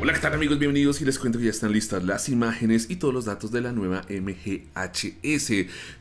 Hola, ¿qué tal amigos? Bienvenidos y les cuento que ya están listas las imágenes y todos los datos de la nueva MGHS,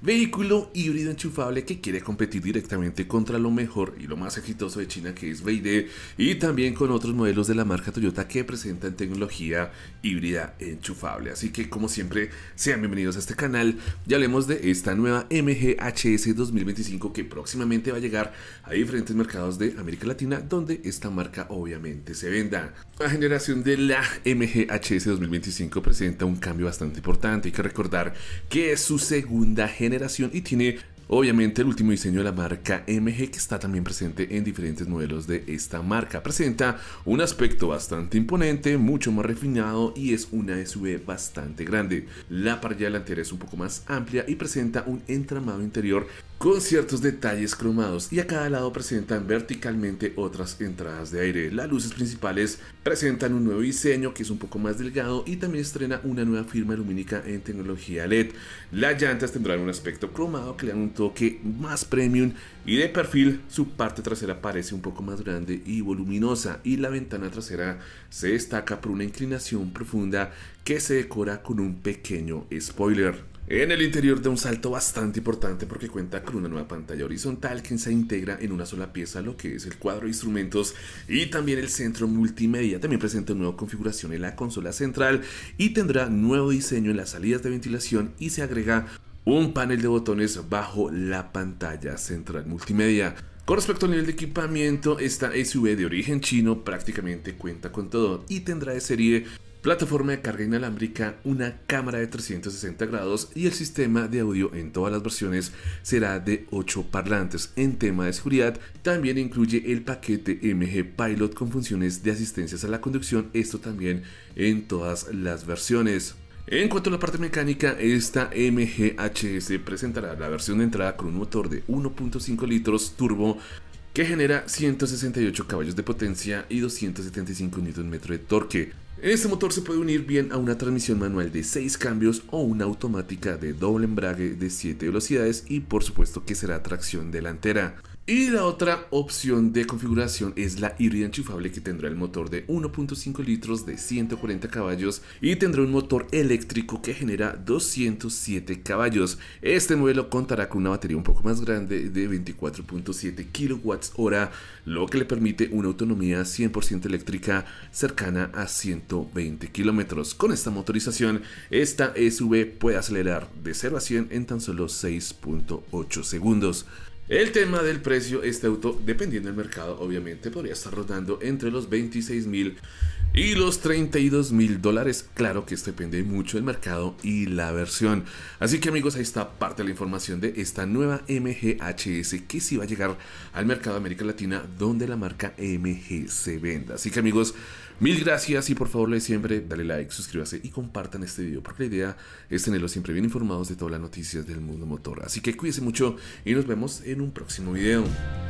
vehículo híbrido enchufable que quiere competir directamente contra lo mejor y lo más exitoso de China que es BYD y también con otros modelos de la marca Toyota que presentan tecnología híbrida enchufable. Así que como siempre, sean bienvenidos a este canal y hablemos de esta nueva MGHS 2025 que próximamente va a llegar a diferentes mercados de América Latina donde esta marca obviamente se venda. La generación del la MGHS 2025 presenta un cambio bastante importante. Hay que recordar que es su segunda generación y tiene Obviamente el último diseño de la marca MG que está también presente en diferentes modelos de esta marca. Presenta un aspecto bastante imponente, mucho más refinado y es una SUV bastante grande. La parrilla delantera es un poco más amplia y presenta un entramado interior con ciertos detalles cromados y a cada lado presentan verticalmente otras entradas de aire. Las luces principales presentan un nuevo diseño que es un poco más delgado y también estrena una nueva firma lumínica en tecnología LED. Las llantas tendrán un aspecto cromado que le dan un toque más premium y de perfil su parte trasera parece un poco más grande y voluminosa y la ventana trasera se destaca por una inclinación profunda que se decora con un pequeño spoiler. En el interior da un salto bastante importante porque cuenta con una nueva pantalla horizontal que se integra en una sola pieza, lo que es el cuadro de instrumentos y también el centro multimedia. También presenta una nueva configuración en la consola central y tendrá nuevo diseño en las salidas de ventilación y se agrega un panel de botones bajo la pantalla central multimedia. Con respecto al nivel de equipamiento, esta SUV de origen chino prácticamente cuenta con todo y tendrá de serie plataforma de carga inalámbrica, una cámara de 360 grados y el sistema de audio en todas las versiones será de 8 parlantes. En tema de seguridad, también incluye el paquete MG Pilot con funciones de asistencias a la conducción, esto también en todas las versiones. En cuanto a la parte mecánica, esta HS presentará la versión de entrada con un motor de 1.5 litros turbo que genera 168 caballos de potencia y 275 Nm de torque. En este motor se puede unir bien a una transmisión manual de 6 cambios o una automática de doble embrague de 7 velocidades y por supuesto que será tracción delantera. Y la otra opción de configuración es la híbrida enchufable que tendrá el motor de 1.5 litros de 140 caballos y tendrá un motor eléctrico que genera 207 caballos. Este modelo contará con una batería un poco más grande de 24.7 kWh, lo que le permite una autonomía 100% eléctrica cercana a 120 kilómetros. Con esta motorización, esta SUV puede acelerar de 0 a 100 en tan solo 6.8 segundos. El tema del precio, este auto, dependiendo del mercado, obviamente podría estar rodando entre los 26 mil y los 32 mil dólares. Claro que esto depende mucho del mercado y la versión. Así que amigos, ahí está parte de la información de esta nueva MGHS que sí va a llegar al mercado de América Latina donde la marca MG se venda. Así que amigos, mil gracias y por favor de siempre, dale like, suscríbase y compartan este video porque la idea es tenerlos siempre bien informados de todas las noticias del mundo motor. Así que cuídense mucho y nos vemos en en un próximo video.